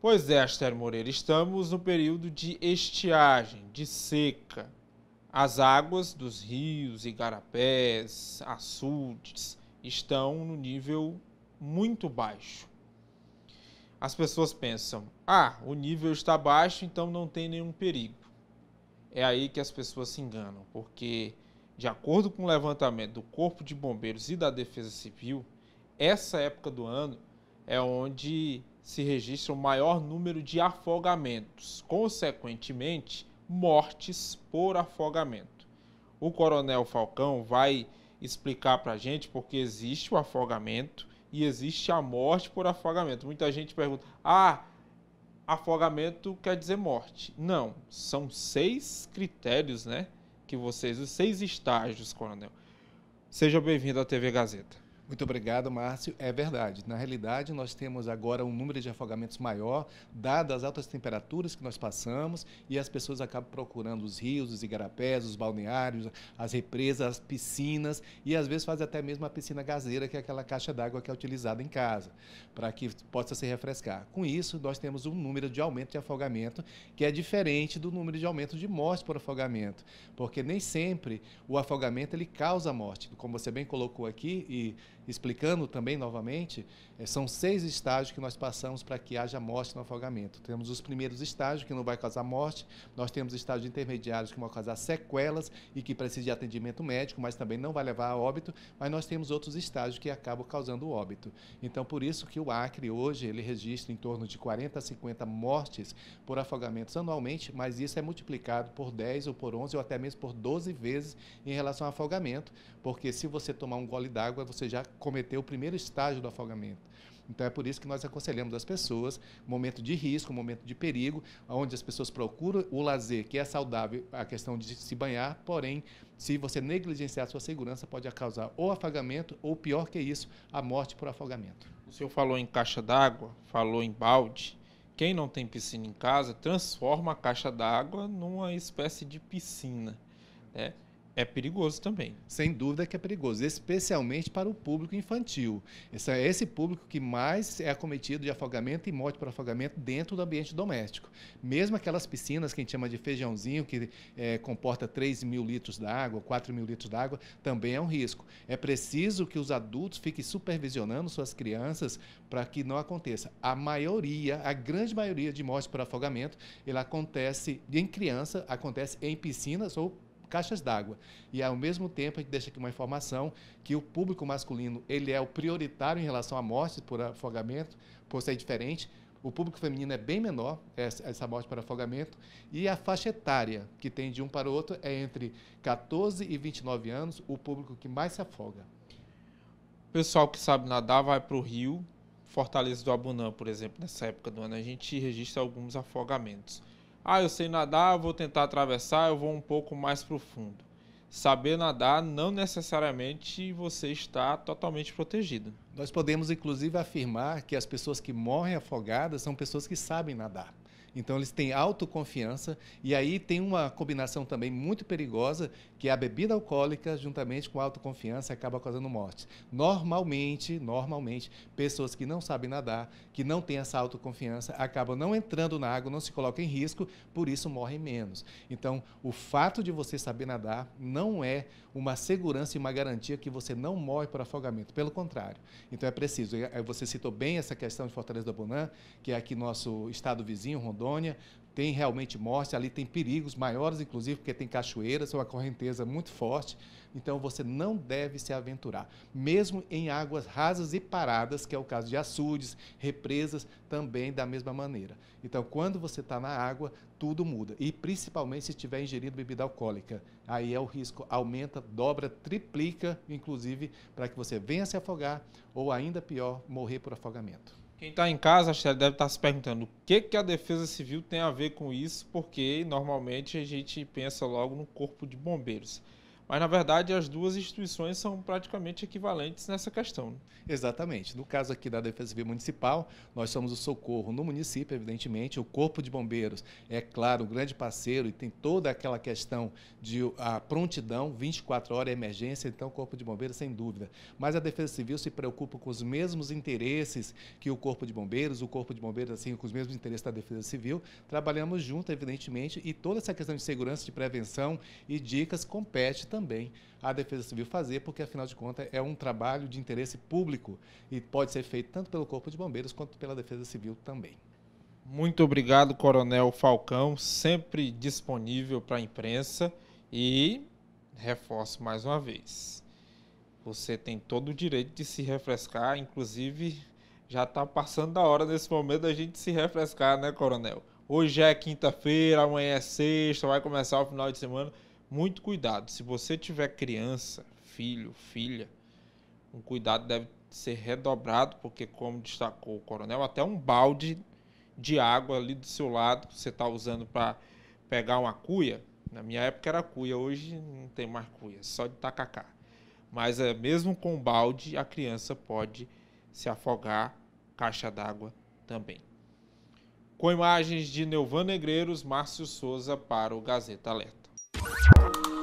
Pois é, Esther Moreira, estamos no período de estiagem, de seca. As águas dos rios, igarapés, açudes estão no nível muito baixo. As pessoas pensam: ah, o nível está baixo, então não tem nenhum perigo. É aí que as pessoas se enganam, porque, de acordo com o levantamento do Corpo de Bombeiros e da Defesa Civil, essa época do ano é onde se registra o maior número de afogamentos, consequentemente, mortes por afogamento. O Coronel Falcão vai explicar para a gente porque existe o afogamento e existe a morte por afogamento. Muita gente pergunta: ah, afogamento quer dizer morte. Não, são seis critérios, né? Que vocês, os seis estágios, Coronel. Seja bem-vindo à TV Gazeta. Muito obrigado, Márcio. É verdade. Na realidade, nós temos agora um número de afogamentos maior, dadas as altas temperaturas que nós passamos, e as pessoas acabam procurando os rios, os igarapés, os balneários, as represas, as piscinas, e às vezes fazem até mesmo a piscina gazeira que é aquela caixa d'água que é utilizada em casa, para que possa se refrescar. Com isso, nós temos um número de aumento de afogamento que é diferente do número de aumento de morte por afogamento, porque nem sempre o afogamento ele causa morte, como você bem colocou aqui e explicando também novamente, eh, são seis estágios que nós passamos para que haja morte no afogamento. Temos os primeiros estágios, que não vai causar morte, nós temos estágios intermediários que vão causar sequelas e que precisam de atendimento médico, mas também não vai levar a óbito, mas nós temos outros estágios que acabam causando óbito. Então, por isso que o Acre hoje, ele registra em torno de 40 a 50 mortes por afogamentos anualmente, mas isso é multiplicado por 10 ou por 11 ou até mesmo por 12 vezes em relação ao afogamento, porque se você tomar um gole d'água, você já cometer o primeiro estágio do afogamento. Então é por isso que nós aconselhamos as pessoas, momento de risco, momento de perigo, onde as pessoas procuram o lazer, que é saudável, a questão de se banhar, porém, se você negligenciar a sua segurança, pode causar ou afogamento ou pior que isso, a morte por afogamento. O senhor falou em caixa d'água, falou em balde. Quem não tem piscina em casa, transforma a caixa d'água numa espécie de piscina. Né? É perigoso também. Sem dúvida que é perigoso, especialmente para o público infantil. Esse é esse público que mais é acometido de afogamento e morte por afogamento dentro do ambiente doméstico. Mesmo aquelas piscinas que a gente chama de feijãozinho, que é, comporta 3 mil litros d'água, 4 mil litros d'água, também é um risco. É preciso que os adultos fiquem supervisionando suas crianças para que não aconteça. A maioria, a grande maioria de mortes por afogamento, ela acontece em criança, acontece em piscinas ou caixas d'água. E ao mesmo tempo a gente deixa aqui uma informação que o público masculino ele é o prioritário em relação à morte por afogamento, por ser diferente. O público feminino é bem menor, essa morte por afogamento, e a faixa etária, que tem de um para o outro, é entre 14 e 29 anos, o público que mais se afoga. O pessoal que sabe nadar vai para o rio, Fortaleza do Abunã, por exemplo, nessa época do ano, a gente registra alguns afogamentos. Ah, eu sei nadar, vou tentar atravessar, eu vou um pouco mais profundo. Saber nadar não necessariamente você está totalmente protegido. Nós podemos inclusive afirmar que as pessoas que morrem afogadas são pessoas que sabem nadar. Então eles têm autoconfiança e aí tem uma combinação também muito perigosa que é a bebida alcoólica, juntamente com a autoconfiança, acaba causando morte. Normalmente, normalmente, pessoas que não sabem nadar, que não têm essa autoconfiança, acabam não entrando na água, não se colocam em risco, por isso morrem menos. Então, o fato de você saber nadar não é uma segurança e uma garantia que você não morre por afogamento. Pelo contrário. Então, é preciso. É, você citou bem essa questão de Fortaleza do Bonã, que é aqui nosso estado vizinho, Rondônia, tem realmente morte, ali tem perigos maiores, inclusive, porque tem cachoeiras, ou a correnteza correnteza muito forte, então você não deve se aventurar. Mesmo em águas rasas e paradas, que é o caso de açudes, represas, também da mesma maneira. Então, quando você está na água, tudo muda. E principalmente se tiver ingerido bebida alcoólica. Aí é o risco aumenta, dobra, triplica, inclusive, para que você venha se afogar ou ainda pior, morrer por afogamento. Quem está em casa, acho que deve estar tá se perguntando o que, que a Defesa Civil tem a ver com isso, porque normalmente a gente pensa logo no Corpo de Bombeiros. Mas, na verdade, as duas instituições são praticamente equivalentes nessa questão. Né? Exatamente. No caso aqui da Defesa Civil Municipal, nós somos o socorro no município, evidentemente. O Corpo de Bombeiros é, claro, um grande parceiro e tem toda aquela questão de a prontidão, 24 horas, é emergência, então o Corpo de Bombeiros, sem dúvida. Mas a Defesa Civil se preocupa com os mesmos interesses que o Corpo de Bombeiros, o Corpo de Bombeiros, assim, com os mesmos interesses da Defesa Civil. Trabalhamos junto, evidentemente, e toda essa questão de segurança, de prevenção e dicas compete também também a Defesa Civil fazer, porque afinal de contas é um trabalho de interesse público e pode ser feito tanto pelo Corpo de Bombeiros quanto pela Defesa Civil também. Muito obrigado, Coronel Falcão, sempre disponível para a imprensa e reforço mais uma vez. Você tem todo o direito de se refrescar, inclusive já está passando da hora nesse momento da gente se refrescar, né, Coronel? Hoje é quinta-feira, amanhã é sexta, vai começar o final de semana muito cuidado. Se você tiver criança, filho, filha, um cuidado deve ser redobrado, porque, como destacou o coronel, até um balde de água ali do seu lado que você está usando para pegar uma cuia. Na minha época era cuia, hoje não tem mais cuia, só de tacacá. Mas é, mesmo com um balde, a criança pode se afogar, caixa d'água também. Com imagens de Neuvan Negreiros, Márcio Souza para o Gazeta Alerta. Thanks.